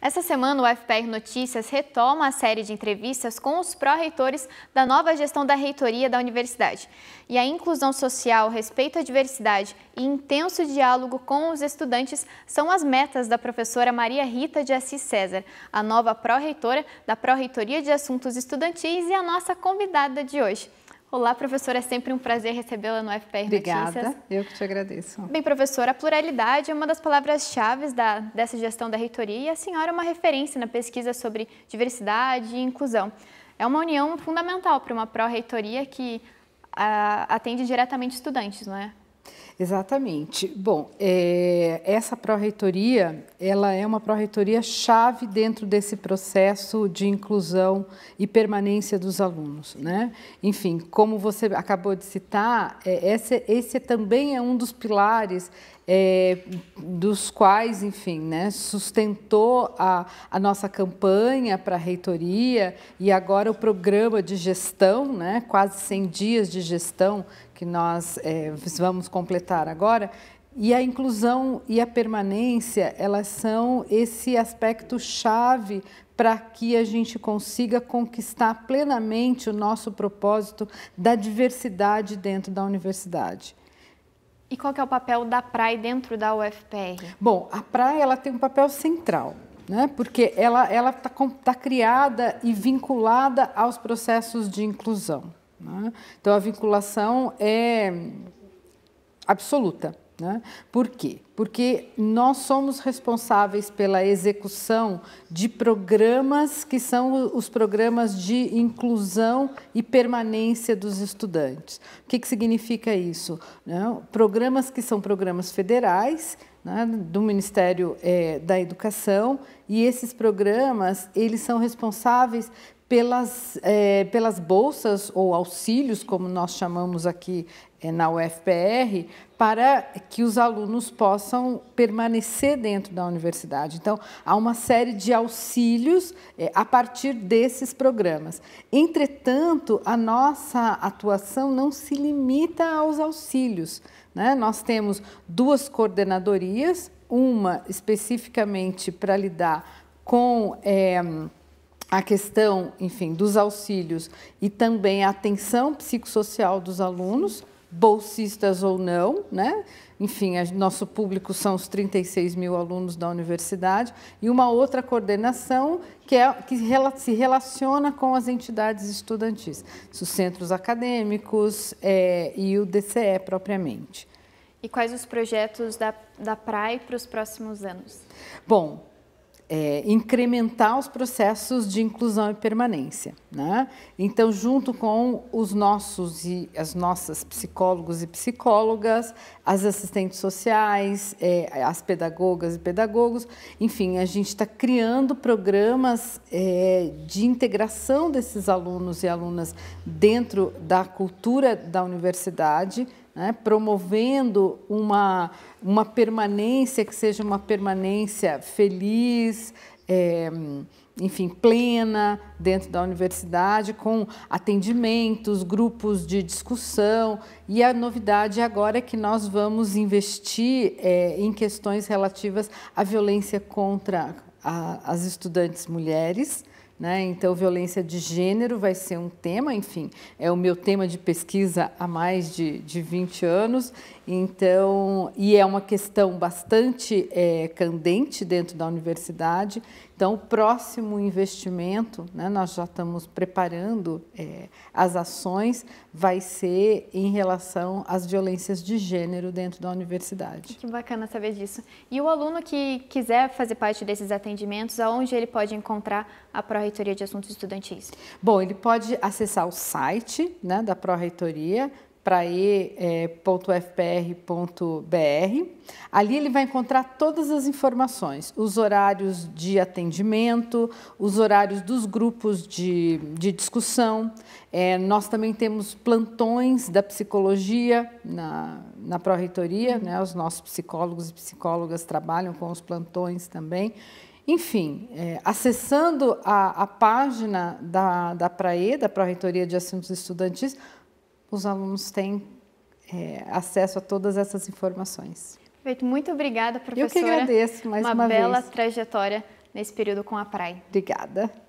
Essa semana, o FPR Notícias retoma a série de entrevistas com os pró-reitores da nova gestão da reitoria da universidade. E a inclusão social, respeito à diversidade e intenso diálogo com os estudantes são as metas da professora Maria Rita de Assis César, a nova pró-reitora da Pró-Reitoria de Assuntos Estudantis e a nossa convidada de hoje. Olá, professora. É sempre um prazer recebê-la no FPR Obrigada, Notícias. Obrigada, eu que te agradeço. Bem, professora, a pluralidade é uma das palavras-chave da, dessa gestão da reitoria e a senhora é uma referência na pesquisa sobre diversidade e inclusão. É uma união fundamental para uma pró-reitoria que a, ah, atende diretamente estudantes, não é? Exatamente. Bom, é, essa pró-reitoria, ela é uma pró-reitoria chave dentro desse processo de inclusão e permanência dos alunos, né? Enfim, como você acabou de citar, é, esse, esse também é um dos pilares é, dos quais, enfim, né, sustentou a, a nossa campanha para a reitoria e agora o programa de gestão, né, quase 100 dias de gestão que nós é, vamos completar agora. E a inclusão e a permanência, elas são esse aspecto chave para que a gente consiga conquistar plenamente o nosso propósito da diversidade dentro da universidade. E qual que é o papel da PRAE dentro da UFPR? Bom, a PRAE ela tem um papel central, né? porque ela está tá criada e vinculada aos processos de inclusão. Né? Então, a vinculação é absoluta. Né? Por quê? Porque nós somos responsáveis pela execução de programas que são os programas de inclusão e permanência dos estudantes. O que, que significa isso? Né? Programas que são programas federais né, do Ministério é, da Educação e esses programas eles são responsáveis pelas, é, pelas bolsas ou auxílios, como nós chamamos aqui é, na UFPR para que os alunos possam permanecer dentro da universidade. Então, há uma série de auxílios é, a partir desses programas. Entretanto, a nossa atuação não se limita aos auxílios. Né? Nós temos duas coordenadorias, uma especificamente para lidar com. É, a questão, enfim, dos auxílios e também a atenção psicossocial dos alunos, bolsistas ou não, né? Enfim, a, nosso público são os 36 mil alunos da universidade e uma outra coordenação que, é, que rela, se relaciona com as entidades estudantis, os centros acadêmicos é, e o DCE propriamente. E quais os projetos da, da PRAE para os próximos anos? Bom, é, incrementar os processos de inclusão e permanência. Né? Então, junto com os nossos e as nossas psicólogos e psicólogas, as assistentes sociais, é, as pedagogas e pedagogos, enfim, a gente está criando programas é, de integração desses alunos e alunas dentro da cultura da universidade né, promovendo uma, uma permanência que seja uma permanência feliz, é, enfim, plena dentro da universidade, com atendimentos, grupos de discussão. E a novidade agora é que nós vamos investir é, em questões relativas à violência contra a, as estudantes mulheres né? Então, violência de gênero vai ser um tema, enfim, é o meu tema de pesquisa há mais de, de 20 anos então, e é uma questão bastante é, candente dentro da universidade. Então, o próximo investimento, né, nós já estamos preparando é, as ações, vai ser em relação às violências de gênero dentro da universidade. Que bacana saber disso. E o aluno que quiser fazer parte desses atendimentos, aonde ele pode encontrar a Pró-Reitoria de Assuntos Estudantis? Bom, ele pode acessar o site né, da Pró-Reitoria, prae.fpr.br. É, Ali ele vai encontrar todas as informações, os horários de atendimento, os horários dos grupos de, de discussão. É, nós também temos plantões da psicologia na, na pró-reitoria, né? os nossos psicólogos e psicólogas trabalham com os plantões também. Enfim, é, acessando a, a, página da, da PRAE, da Pró-Reitoria de Assuntos Estudantis, os alunos têm é, acesso a todas essas informações. Perfeito, muito obrigada, professora. Eu que agradeço mais uma, uma bela vez. trajetória nesse período com a PRAI. Obrigada.